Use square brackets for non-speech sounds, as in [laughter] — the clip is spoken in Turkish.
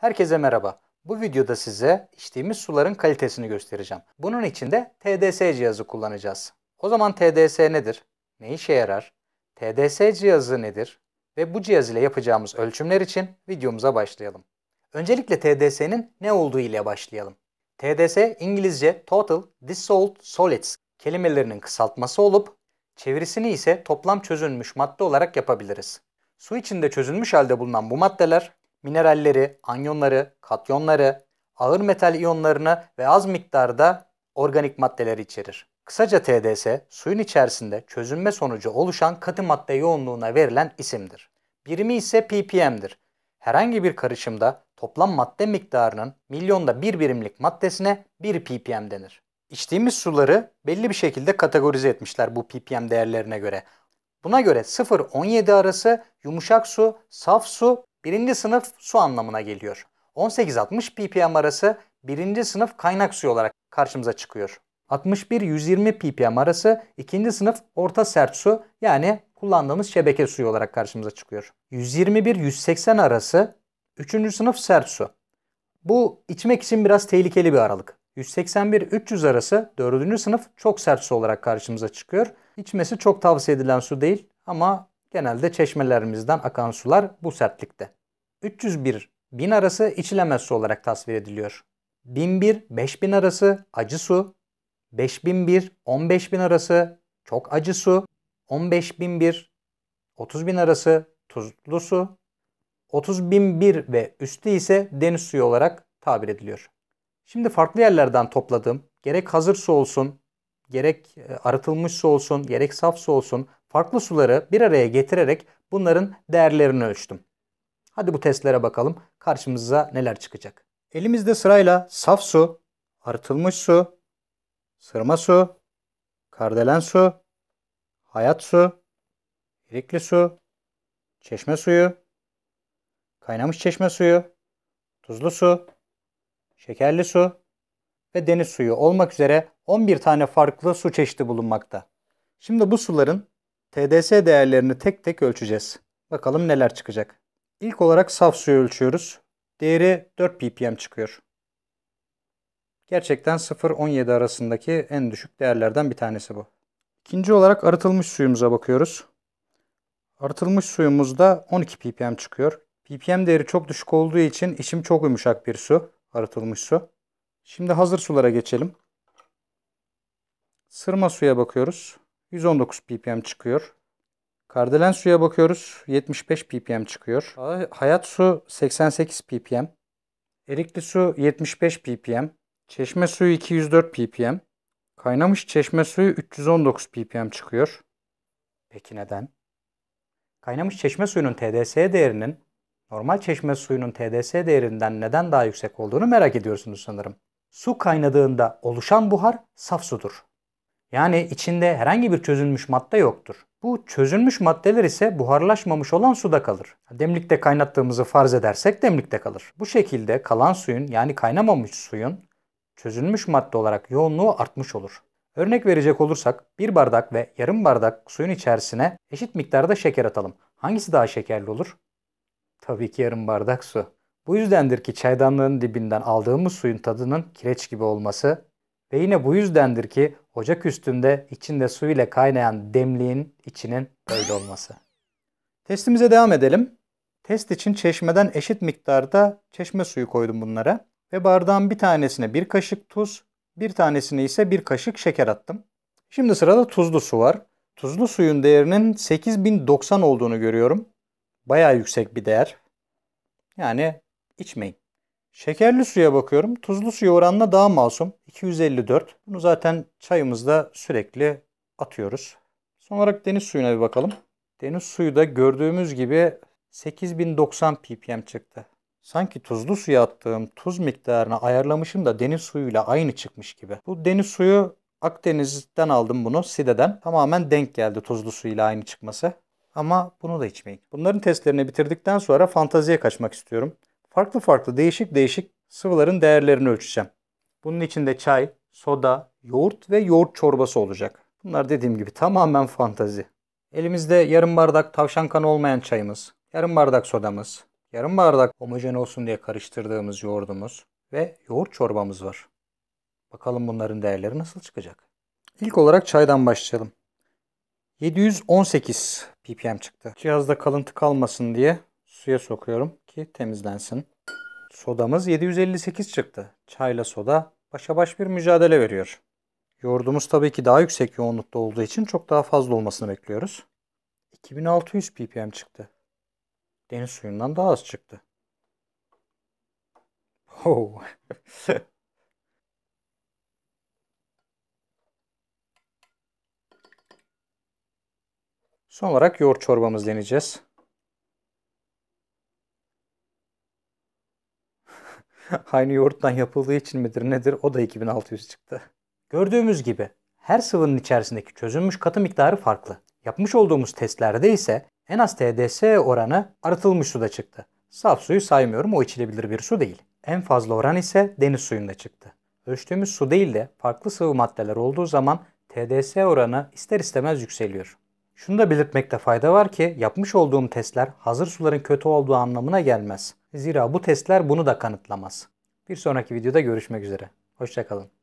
Herkese merhaba. Bu videoda size içtiğimiz suların kalitesini göstereceğim. Bunun için de TDS cihazı kullanacağız. O zaman TDS nedir? Ne işe yarar? TDS cihazı nedir? Ve bu cihaz ile yapacağımız ölçümler için videomuza başlayalım. Öncelikle TDS'nin ne olduğu ile başlayalım. TDS İngilizce Total Dissolved Solids kelimelerinin kısaltması olup çevirisini ise toplam çözünmüş madde olarak yapabiliriz. Su içinde çözünmüş halde bulunan bu maddeler mineralleri, anyonları, katyonları, ağır metal iyonlarını ve az miktarda organik maddeleri içerir. Kısaca TDS, suyun içerisinde çözünme sonucu oluşan katı madde yoğunluğuna verilen isimdir. Birimi ise ppm'dir. Herhangi bir karışımda toplam madde miktarının milyonda bir birimlik maddesine 1 ppm denir. İçtiğimiz suları belli bir şekilde kategorize etmişler bu ppm değerlerine göre. Buna göre 0-17 arası yumuşak su, saf su Birinci sınıf su anlamına geliyor. 18-60 ppm arası birinci sınıf kaynak suyu olarak karşımıza çıkıyor. 61-120 ppm arası ikinci sınıf orta sert su yani kullandığımız şebeke suyu olarak karşımıza çıkıyor. 121-180 arası üçüncü sınıf sert su. Bu içmek için biraz tehlikeli bir aralık. 181-300 arası dördüncü sınıf çok sert su olarak karşımıza çıkıyor. İçmesi çok tavsiye edilen su değil ama Genelde çeşmelerimizden akan sular bu sertlikte. 301 1000 arası içilemez su olarak tasvir ediliyor. 1001-5000 arası acı su, 5001-15000 arası çok acı su, 15001-30000 arası tuzlu su, 30001 ve üstü ise deniz suyu olarak tabir ediliyor. Şimdi farklı yerlerden topladığım gerek hazır su olsun, gerek e, arıtılmış su olsun, gerek saf su olsun farklı suları bir araya getirerek bunların değerlerini ölçtüm. Hadi bu testlere bakalım karşımıza neler çıkacak. Elimizde sırayla saf su, arıtılmış su, sırma su, kardelen su, hayat su, irikli su, çeşme suyu, kaynamış çeşme suyu, tuzlu su, şekerli su ve deniz suyu olmak üzere 11 tane farklı su çeşidi bulunmakta. Şimdi bu suların TDS değerlerini tek tek ölçeceğiz. Bakalım neler çıkacak. İlk olarak saf suyu ölçüyoruz. Değeri 4 ppm çıkıyor. Gerçekten 0-17 arasındaki en düşük değerlerden bir tanesi bu. İkinci olarak arıtılmış suyumuza bakıyoruz. Arıtılmış suyumuzda 12 ppm çıkıyor. ppm değeri çok düşük olduğu için içim çok yumuşak bir su, arıtılmış su. Şimdi hazır sulara geçelim. Sırma suya bakıyoruz. 119 ppm çıkıyor. Kardelen suya bakıyoruz. 75 ppm çıkıyor. Hayat su 88 ppm. Erikli su 75 ppm. Çeşme suyu 204 ppm. Kaynamış çeşme suyu 319 ppm çıkıyor. Peki neden? Kaynamış çeşme suyunun TDS değerinin normal çeşme suyunun TDS değerinden neden daha yüksek olduğunu merak ediyorsunuz sanırım. Su kaynadığında oluşan buhar saf sudur. Yani içinde herhangi bir çözülmüş madde yoktur. Bu çözülmüş maddeler ise buharlaşmamış olan suda kalır. Demlikte kaynattığımızı farz edersek demlikte kalır. Bu şekilde kalan suyun yani kaynamamış suyun çözülmüş madde olarak yoğunluğu artmış olur. Örnek verecek olursak bir bardak ve yarım bardak suyun içerisine eşit miktarda şeker atalım. Hangisi daha şekerli olur? Tabii ki yarım bardak su. Bu yüzdendir ki çaydanlığın dibinden aldığımız suyun tadının kireç gibi olması ve yine bu yüzdendir ki Ocak üstünde içinde su ile kaynayan demliğin içinin böyle olması. Testimize devam edelim. Test için çeşmeden eşit miktarda çeşme suyu koydum bunlara ve bardağın bir tanesine bir kaşık tuz, bir tanesine ise bir kaşık şeker attım. Şimdi sırada tuzlu su var. Tuzlu suyun değerinin 8090 olduğunu görüyorum. Baya yüksek bir değer. Yani içmeyin. Şekerli suya bakıyorum. Tuzlu suya oranla daha masum. 254. Bunu zaten çayımızda sürekli atıyoruz. Son olarak deniz suyuna bir bakalım. Deniz suyu da gördüğümüz gibi 8090 ppm çıktı. Sanki tuzlu suya attığım tuz miktarını ayarlamışım da deniz suyuyla aynı çıkmış gibi. Bu deniz suyu Akdeniz'den aldım bunu Side'den. Tamamen denk geldi tuzlu suyla aynı çıkması. Ama bunu da içmeyin. Bunların testlerini bitirdikten sonra fantaziye kaçmak istiyorum farklı farklı değişik değişik sıvıların değerlerini ölçeceğim. Bunun içinde çay, soda, yoğurt ve yoğurt çorbası olacak. Bunlar dediğim gibi tamamen fantazi. Elimizde yarım bardak tavşan kanı olmayan çayımız, yarım bardak sodamız, yarım bardak homojen olsun diye karıştırdığımız yoğurdumuz ve yoğurt çorbamız var. Bakalım bunların değerleri nasıl çıkacak? İlk olarak çaydan başlayalım. 718 ppm çıktı. Cihazda kalıntı kalmasın diye suya sokuyorum ki temizlensin. Sodamız 758 çıktı. Çayla soda başa baş bir mücadele veriyor. Yoğurdumuz tabii ki daha yüksek yoğunlukta olduğu için çok daha fazla olmasını bekliyoruz. 2600 ppm çıktı. Deniz suyundan daha az çıktı. Oh. [laughs] Son olarak yoğurt çorbamız deneyeceğiz. [laughs] aynı yoğurttan yapıldığı için midir nedir o da 2600 çıktı. Gördüğümüz gibi her sıvının içerisindeki çözünmüş katı miktarı farklı. Yapmış olduğumuz testlerde ise en az TDS oranı arıtılmış suda çıktı. Saf suyu saymıyorum o içilebilir bir su değil. En fazla oran ise deniz suyunda çıktı. Ölçtüğümüz su değil de farklı sıvı maddeler olduğu zaman TDS oranı ister istemez yükseliyor. Şunu da belirtmekte fayda var ki yapmış olduğum testler hazır suların kötü olduğu anlamına gelmez. Zira bu testler bunu da kanıtlamaz. Bir sonraki videoda görüşmek üzere. Hoşçakalın.